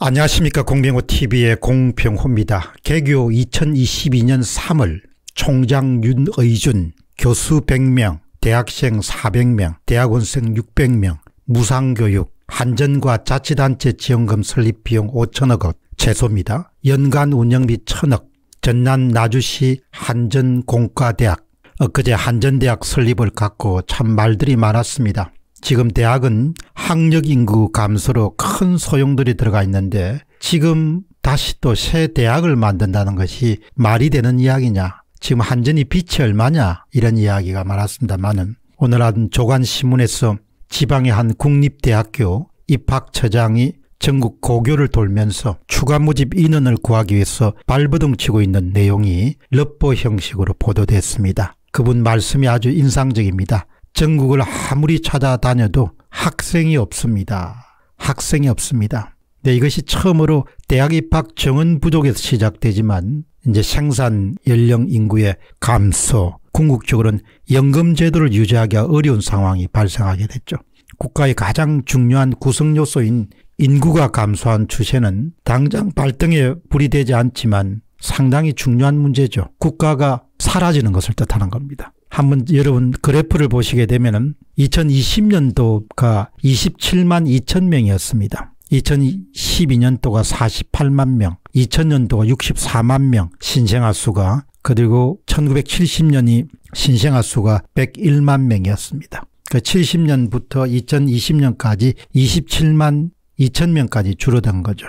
안녕하십니까 공병호TV의 공병호입니다. 개교 2022년 3월 총장 윤의준 교수 100명 대학생 400명 대학원생 600명 무상교육 한전과 자치단체 지원금 설립비용 5천억 원 최소입니다. 연간 운영비 천억 전남 나주시 한전공과대학 엊그제 한전대학 설립을 갖고 참 말들이 많았습니다. 지금 대학은 학력 인구 감소로 큰 소용돌이 들어가 있는데 지금 다시 또 새 대학을 만든다는 것이 말이 되는 이야기냐 지금 한전이 빛이 얼마냐 이런 이야기가 많았습니다만은 오늘 한 조간신문에서 지방의 한 국립대학교 입학처장이 전국 고교를 돌면서 추가 모집 인원을 구하기 위해서 발버둥 치고 있는 내용이 럽보 형식으로 보도됐습니다. 그분 말씀이 아주 인상적입니다. 전국을 아무리 찾아다녀도 학생이 없습니다. 학생이 없습니다. 네, 이것이 처음으로 대학 입학 정원 부족에서 시작되지만 이제 생산 연령 인구의 감소, 궁극적으로는 연금 제도를 유지하기가 어려운 상황이 발생하게 됐죠. 국가의 가장 중요한 구성 요소인 인구가 감소한 추세는 당장 발등에 불이 되지 않지만 상당히 중요한 문제죠. 국가가 사라지는 것을 뜻하는 겁니다. 한번 여러분 그래프를 보시게 되면은 2020년도가 27만 2천 명이었습니다. 2012년도가 48만 명, 2000년도가 64만 명 신생아 수가 그리고 1970년이 신생아 수가 101만 명이었습니다. 그 그러니까 70년부터 2020년까지 27만 2천 명까지 줄어든 거죠.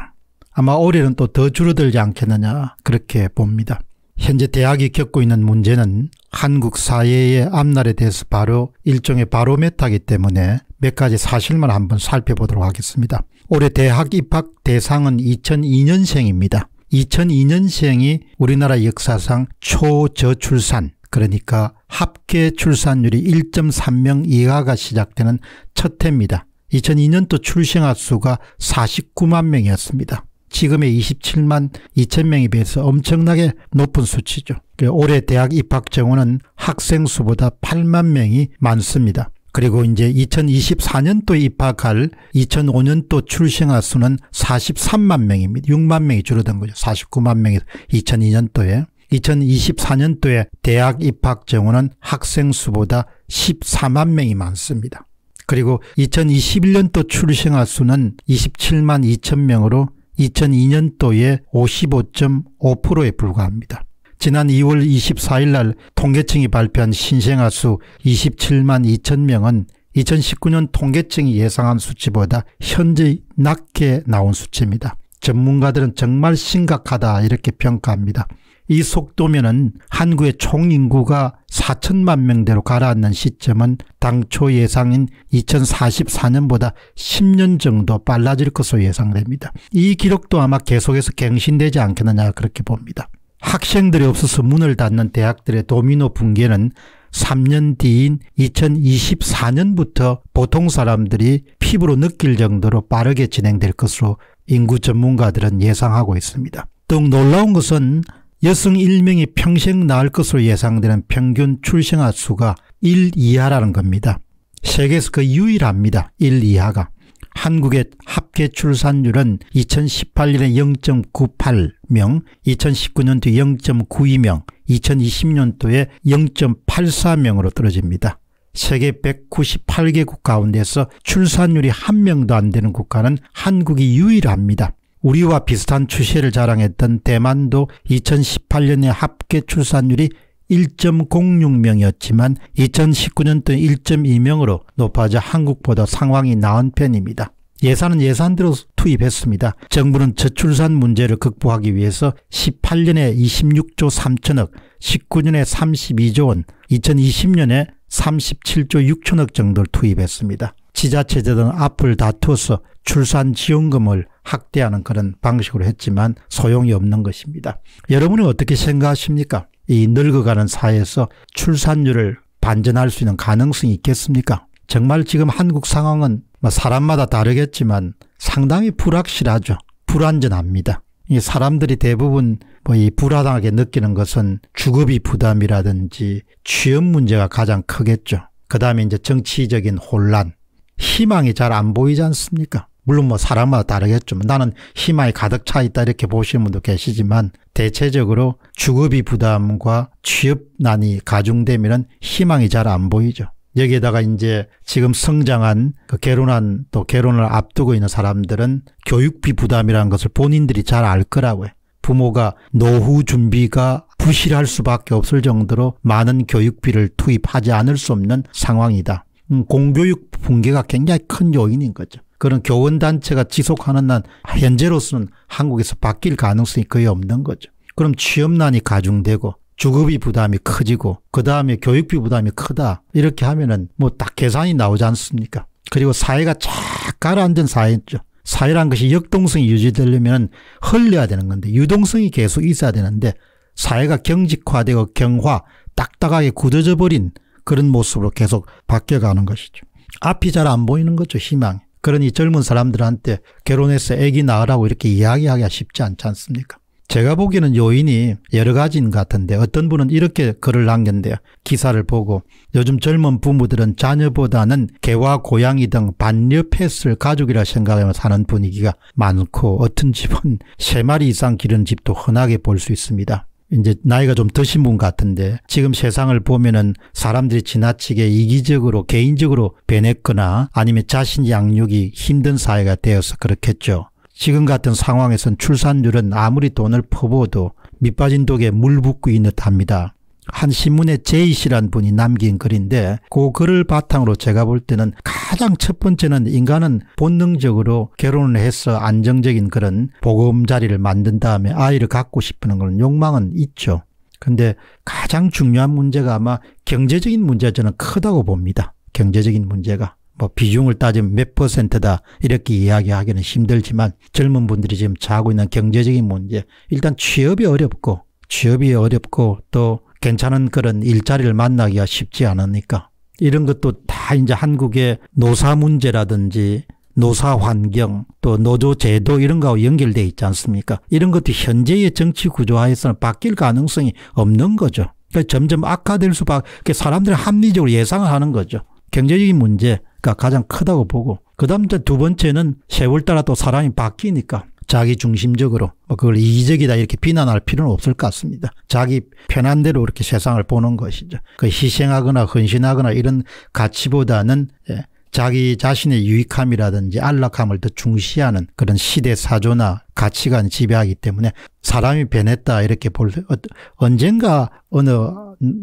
아마 올해는 또 더 줄어들지 않겠느냐 그렇게 봅니다. 현재 대학이 겪고 있는 문제는 한국 사회의 앞날에 대해서 바로 일종의 바로메타기 때문에 몇 가지 사실만 한번 살펴보도록 하겠습니다. 올해 대학 입학 대상은 2002년생입니다. 2002년생이 우리나라 역사상 초저출산 그러니까 합계 출산율이 1.3명 이하가 시작되는 첫 해입니다. 2002년도 출생아 수가 49만 명이었습니다. 지금의 27만 2천 명에 비해서 엄청나게 높은 수치죠. 그 올해 대학 입학 정원은 학생 수보다 8만 명이 많습니다. 그리고 이제 2024년도에 입학할 2005년도 출생아 수는 43만 명입니다. 6만 명이 줄어든 거죠. 49만 명이 2002년도에. 2024년도에 대학 입학 정원은 학생 수보다 14만 명이 많습니다. 그리고 2021년도 출생아 수는 27만 2천 명으로 2002년도에 55.5%에 불과합니다. 지난 2월 24일 날 통계청이 발표한 신생아 수 27만 2천 명은 2019년 통계청이 예상한 수치보다 현재 낮게 나온 수치입니다. 전문가들은 정말 심각하다 이렇게 평가합니다. 이 속도면은 한국의 총 인구가 4천만 명대로 가라앉는 시점은 당초 예상인 2044년보다 10년 정도 빨라질 것으로 예상됩니다. 이 기록도 아마 계속해서 갱신되지 않겠느냐 그렇게 봅니다. 학생들이 없어서 문을 닫는 대학들의 도미노 붕괴는 3년 뒤인 2024년부터 보통 사람들이 피부로 느낄 정도로 빠르게 진행될 것으로 인구 전문가들은 예상하고 있습니다. 더 놀라운 것은 여성 1명이 평생 낳을 것으로 예상되는 평균 출생아 수가 1 이하라는 겁니다. 세계에서 그 유일합니다. 1 이하가. 한국의 합계 출산율은 2018년에 0.98명, 2019년도에 0.92명, 2020년도에 0.84명으로 떨어집니다. 세계 198개국 가운데서 출산율이 한명도안 되는 국가는 한국이 유일합니다. 우리와 비슷한 추세를 자랑했던 대만도 2018년에 합계 출산율이 1.06명이었지만 2019년도 1.2명으로 높아져 한국보다 상황이 나은 편입니다. 예산은 예산대로 투입했습니다. 정부는 저출산 문제를 극복하기 위해서 18년에 26조 3천억, 19년에 32조 원, 2020년에 37조 6천억 정도를 투입했습니다. 지자체들은 앞을 다투어서 출산지원금을 학대하는 그런 방식으로 했지만 소용이 없는 것입니다. 여러분은 어떻게 생각하십니까? 이 늙어가는 사회에서 출산율을 반전할 수 있는 가능성이 있겠습니까? 정말 지금 한국 상황은 뭐 사람마다 다르겠지만 상당히 불확실하죠. 불안전합니다. 이 사람들이 대부분 뭐이 불안하게 느끼는 것은 주거비 부담이라든지 취업 문제가 가장 크겠죠. 그 다음에 이제 정치적인 혼란, 희망이 잘 안 보이지 않습니까? 물론 뭐 사람마다 다르겠지만 나는 희망이 가득 차 있다 이렇게 보시는 분도 계시지만 대체적으로 주거비 부담과 취업난이 가중되면 희망이 잘 안 보이죠. 여기에다가 이제 지금 성장한 그 결혼한 또 결혼을 앞두고 있는 사람들은 교육비 부담이라는 것을 본인들이 잘 알 거라고요. 부모가 노후 준비가 부실할 수밖에 없을 정도로 많은 교육비를 투입하지 않을 수 없는 상황이다. 음, 공교육 붕괴가 굉장히 큰 요인인 거죠. 그런 교원단체가 지속하는 난 현재로서는 한국에서 바뀔 가능성이 거의 없는 거죠. 그럼 취업난이 가중되고 주거비 부담이 커지고 그 다음에 교육비 부담이 크다 이렇게 하면은 뭐 딱 계산이 나오지 않습니까? 그리고 사회가 쫙 가라앉은 사회죠. 사회란 것이 역동성이 유지되려면 흘려야 되는 건데 유동성이 계속 있어야 되는데 사회가 경직화되고 경화 딱딱하게 굳어져 버린 그런 모습으로 계속 바뀌어가는 것이죠. 앞이 잘 안 보이는 거죠 희망. 이 그러니 젊은 사람들한테 결혼해서 애기 낳으라고 이렇게 이야기하기가 쉽지 않지 않습니까? 제가 보기에는 요인이 여러 가지인 것 같은데 어떤 분은 이렇게 글을 남겼는데요. 기사를 보고 요즘 젊은 부모들은 자녀보다는 개와 고양이 등 반려 펫을 가족이라 생각하며 사는 분위기가 많고 어떤 집은 세마리 이상 기른 집도 흔하게 볼 수 있습니다. 이제 나이가 좀 드신 분 같은데 지금 세상을 보면은 사람들이 지나치게 이기적으로 개인적으로 변했거나 아니면 자신 양육이 힘든 사회가 되어서 그렇겠죠. 지금 같은 상황에선 출산율은 아무리 돈을 퍼부어도 밑빠진 독에 물 붓고 있는 듯합니다. 한 신문의 제이 씨란 분이 남긴 글인데 그 글을 바탕으로 제가 볼 때는 가장 첫 번째는 인간은 본능적으로 결혼을 해서 안정적인 그런 보금자리를 만든 다음에 아이를 갖고 싶은 그런 욕망은 있죠. 근데 가장 중요한 문제가 아마 경제적인 문제 저는 크다고 봅니다. 경제적인 문제가. 뭐 비중을 따지면 몇 퍼센트다 이렇게 이야기하기는 힘들지만 젊은 분들이 지금 자고 있는 경제적인 문제 일단 취업이 어렵고 취업이 어렵고 또 괜찮은 그런 일자리를 만나기가 쉽지 않으니까 이런 것도 다 이제 한국의 노사 문제라든지 노사 환경 또 노조 제도 이런 거하고 연결돼 있지 않습니까? 이런 것도 현재의 정치 구조화에서는 바뀔 가능성이 없는 거죠. 그러니까 점점 악화될 수밖에 사람들이 합리적으로 예상을 하는 거죠. 경제적인 문제가 가장 크다고 보고 그다음 두 번째는 세월 따라 또 사람이 바뀌니까 자기 중심적으로 뭐 그걸 이기적이다 이렇게 비난할 필요는 없을 것 같습니다. 자기 편한 대로 이렇게 세상을 보는 것이죠. 그 희생하거나 헌신하거나 이런 가치보다는 예, 자기 자신의 유익함이라든지 안락함을 더 중시하는 그런 시대 사조나 가치관 지배하기 때문에 사람이 변했다 이렇게 볼 어, 언젠가 어느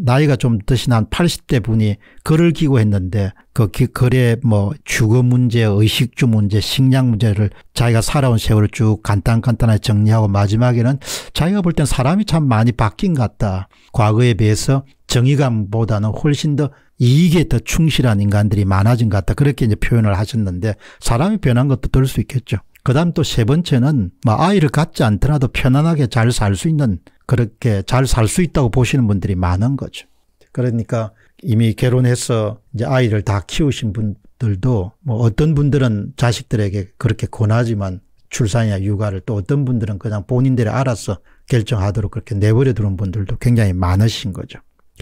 나이가 좀 드신 한 80대 분이 글을 기고 했는데 그 글에 뭐 주거 문제, 의식주 문제, 식량 문제를 자기가 살아온 세월을 쭉 간단간단하게 정리하고 마지막에는 자기가 볼 땐 사람이 참 많이 바뀐 것 같다. 과거에 비해서 정의감보다는 훨씬 더 이익에 더 충실한 인간들이 많아진 것 같다. 그렇게 이제 표현을 하셨는데 사람이 변한 것도 될 수 있겠죠. 그 다음 또 세 번째는 뭐 아이를 갖지 않더라도 편안하게 잘 살 수 있는 그렇게 잘 살 수 있다고 보시는 분들이 많은 거죠. 그러니까 이미 결혼해서 이제 아이를 다 키우신 분들도 뭐 어떤 분들은 자식들에게 그렇게 권하지만 출산이나 육아를 또 어떤 분들은 그냥 본인들이 알아서 결정하도록 그렇게 내버려 두는 분들도 굉장히 많으신 거죠.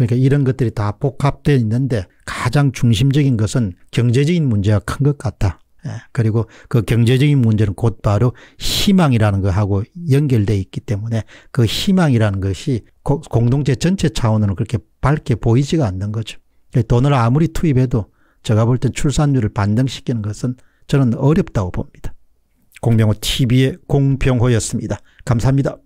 그러니까 이런 것들이 다 복합되어 있는데 가장 중심적인 것은 경제적인 문제가 큰 것 같다. 예. 그리고 그 경제적인 문제는 곧바로 희망이라는 것하고 연결돼 있기 때문에 그 희망이라는 것이 공동체 전체 차원으로 그렇게 밝게 보이지가 않는 거죠. 그러니까 돈을 아무리 투입해도 제가 볼땐 출산율을 반등시키는 것은 저는 어렵다고 봅니다. 공병호 TV의 공병호였습니다. 감사합니다.